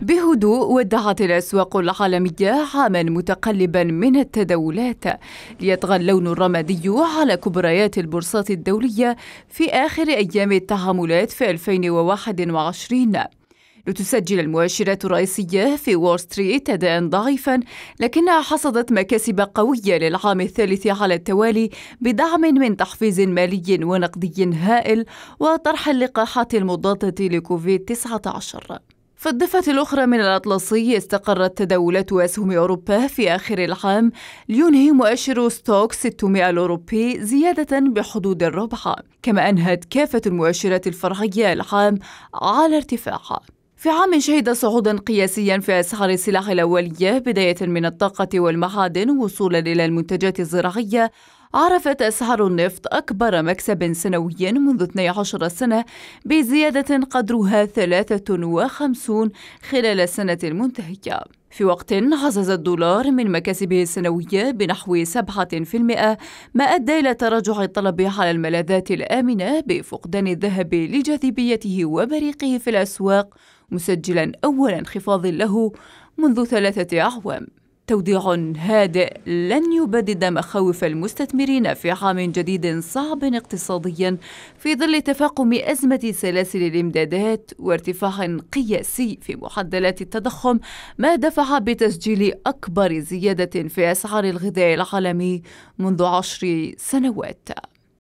بهدوء ودعت الأسواق العالمية عاما متقلبا من التداولات ليطغى اللون الرمادي على كبريات البورصات الدولية في آخر أيام التعاملات في 2021 لتسجل المؤشرات الرئيسية في وول ستريت أداء ضعيفا لكنها حصدت مكاسب قوية للعام الثالث على التوالي بدعم من تحفيز مالي ونقدي هائل وطرح اللقاحات المضادة لكوفيد 19 في الضفة الأخرى من الأطلسي استقرت تداولات أسهم أوروبا في آخر العام لينهي مؤشر ستوك 600 الأوروبي زيادة بحدود الربع كما أنهت كافة المؤشرات الفرعية العام على ارتفاع في عام شهد صعودا قياسيا في أسعار السلع الأولية بداية من الطاقة والمعادن وصولا إلى المنتجات الزراعية عرفت أسعار النفط أكبر مكسب سنويا منذ 12 سنة بزيادة قدرها 53 خلال السنة المنتهية في وقت عزز الدولار من مكاسبه السنوية بنحو 7% ما أدى إلى تراجع الطلب على الملاذات الآمنة بفقدان الذهب لجاذبيته وبريقه في الأسواق مسجلا أول انخفاض له منذ ثلاثة أعوام توديع هادئ لن يبدد مخاوف المستثمرين في عام جديد صعب اقتصاديا في ظل تفاقم أزمة سلاسل الإمدادات وارتفاع قياسي في معدلات التضخم ما دفع بتسجيل أكبر زيادة في أسعار الغذاء العالمي منذ عشر سنوات